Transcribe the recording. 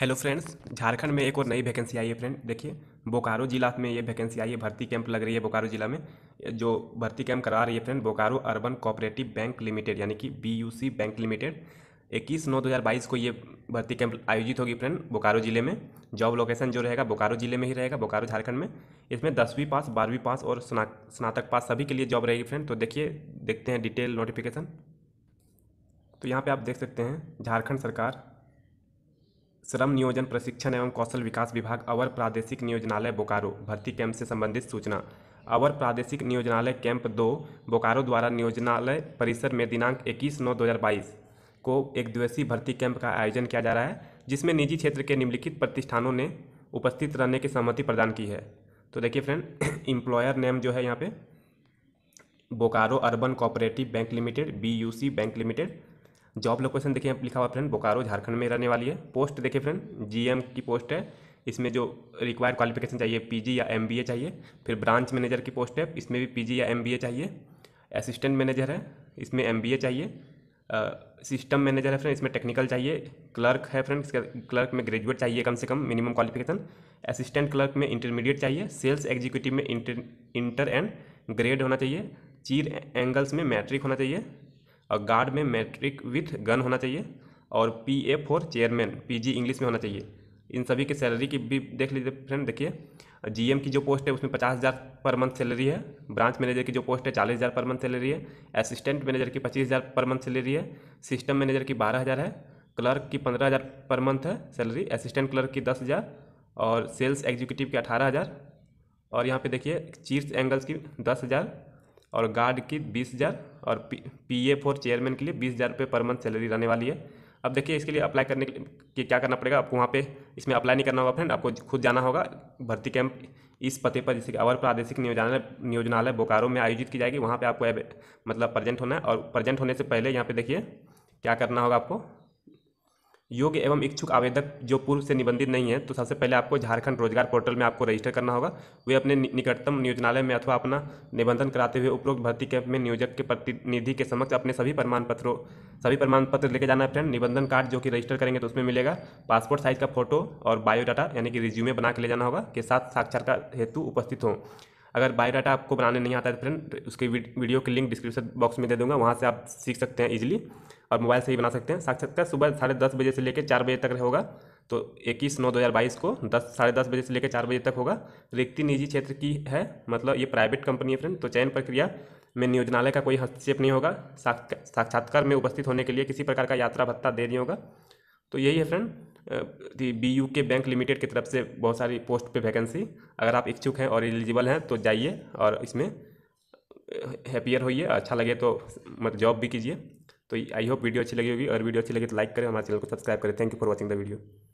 hello friends Jharkhand में एक और नई वैकेंसी आई है फ्रेंड देखिए बोकारो जिला में ये वैकेंसी आई है भर्ती कैंप लग रही है बोकारो जिला में जो भर्ती कैंप करा रही है friend Bokaro urban cooperative bank limited यानी कि बीयूसी बैंक लिमिटेड 21 नौ 2022 को ये भर्ती कैंप आयोजित होगी फ्रेंड बोकारो जिले में जॉब लोकेशन जो रहेगा बोकारो जिले में ही रहेगा बोकारो झारखंड में इसमें दसवीं पास बारहवीं पास और स्नातक पास सभी के लिए जॉब रहेगी फ्रेंड तो देखिए देखते हैं डिटेल नोटिफिकेशन तो यहाँ पर आप देख सकते हैं झारखंड सरकार श्रम नियोजन प्रशिक्षण एवं कौशल विकास विभाग अवर प्रादेशिक नियोजनालय बोकारो भर्ती कैंप से संबंधित सूचना अवर प्रादेशिक नियोजनालय कैंप दो बोकारो द्वारा नियोजनालय परिसर में दिनांक 21 नौ 2022 को एक दिवसीय भर्ती कैंप का आयोजन किया जा रहा है जिसमें निजी क्षेत्र के निम्नलिखित प्रतिष्ठानों ने उपस्थित रहने की सहमति प्रदान की है तो देखिए फ्रेंड इम्प्लॉयर नेम जो है यहाँ पे Bokaro urban cooperative bank limited B bank limited job location देखिए लिखा हुआ फ्रेंड बोकारो झारखंड में रहने वाली है पोस्ट देखिए फ्रेंड जीएम की पोस्ट है इसमें जो रिक्वायर क्वालिफिकेशन चाहिए पीजी या एमबीए चाहिए फिर ब्रांच मैनेजर की पोस्ट है इसमें भी पीजी या एमबीए चाहिए असिस्टेंट मैनेजर है इसमें एमबीए चाहिए सिस्टम मैनेजर है फ्रेंड इसमें टेक्निकल चाहिए क्लर्क है फ्रेंड क्लर्क में ग्रेजुएट चाहिए कम से कम मिनिमम क्वालिफिकेशन असिस्टेंट क्लर्क में इंटरमीडिएट चाहिए सेल्स एग्जीक्यूटिव में इंटर इंटर एंड ग्रेड होना चाहिए चीर एंगल्स में मैट्रिक होना चाहिए और गार्ड में मैट्रिक विथ गन होना चाहिए और P A for chairman P G English में होना चाहिए इन सभी की सैलरी की भी देख लीजिए फ्रेंड देखिए जीएम की जो पोस्ट है उसमें पचास हज़ार पर मंथ सैलरी है ब्रांच मैनेजर की जो पोस्ट है चालीस हज़ार पर मंथ सैलरी है असिस्टेंट मैनेजर की पच्चीस हज़ार पर मंथ सैलरी है सिस्टम मैनेजर की बारह हज़ार है क्लर्क की पंद्रह हज़ार पर मंथ है सैलरी असिस्टेंट क्लर्क की दस हज़ार और सेल्स एग्जीक्यूटिव की अठारह हज़ार और यहाँ पर देखिए चीफ एंगल्स की दस हज़ार और गार्ड की बीस हज़ार और P P A for chairman के लिए बीस हज़ार रुपये पर मंथ सैलरी रहने वाली है अब देखिए इसके लिए अप्लाई करने के लिए क्या करना पड़ेगा आपको वहाँ पे इसमें अप्लाई नहीं करना होगा फ्रेंड आपको खुद जाना होगा भर्ती कैंप इस पते पर जैसे कि अवर प्रादेशिक नियोजनालय नियोजनालय बोकारो में आयोजित की जाएगी वहाँ पर आपको मतलब प्रजेंट होना है और प्रेजेंट होने से पहले यहाँ पर देखिए क्या करना होगा आपको योग्य एवं इच्छुक आवेदक जो पूर्व से निबंधित नहीं है तो सबसे पहले आपको झारखंड रोजगार पोर्टल में आपको रजिस्टर करना होगा वे अपने निकटतम नियोजनालय में अथवा अपना निबंधन कराते हुए उपरोक्त भर्ती कैंप में नियोजक के प्रतिनिधि के समक्ष अपने सभी प्रमाण पत्रों सभी प्रमाण पत्र लेके जाना है फ्रेंड निबंधन कार्ड जो कि रजिस्टर करेंगे तो उसमें मिलेगा पासपोर्ट साइज का फोटो और बायोडाटा यानी कि रिज्यूमे बना के ले जाना होगा के साथ साक्षात्कार हेतु उपस्थित हों अगर बायोडाटा आपको बनाने नहीं आता है तो फ्रेंड उसके वीडियो के लिंक डिस्क्रिप्शन बॉक्स में दे दूंगा वहाँ से आप सीख सकते हैं इजीली और मोबाइल से ही बना सकते हैं साक्षात्कार सुबह साढ़े दस बजे से लेकर चार बजे तक होगा तो इक्कीस नौ दो हज़ार बाईस को दस साढ़े दस बजे से लेकर चार बजे तक होगा रिक्ति निजी क्षेत्र की है मतलब ये प्राइवेट कंपनी है फ्रेंड तो चयन प्रक्रिया में नियोजनालय का कोई हस्तक्षेप नहीं होगा साक्षात्कार में उपस्थित होने के लिए किसी प्रकार का यात्रा भत्ता दे दिया होगा तो यही है फ्रेंड दी बी यू के बैंक लिमिटेड की तरफ से बहुत सारी पोस्ट पे वैकेंसी अगर आप इच्छुक हैं और एलिजिबल हैं तो जाइए और इसमें हैप्पियर होइए अच्छा लगे तो मत जॉब भी कीजिए तो आई होप वीडियो अच्छी लगी होगी और वीडियो अच्छी लगी तो लाइक करें हमारे चैनल को सब्सक्राइब करें thank you for watching the video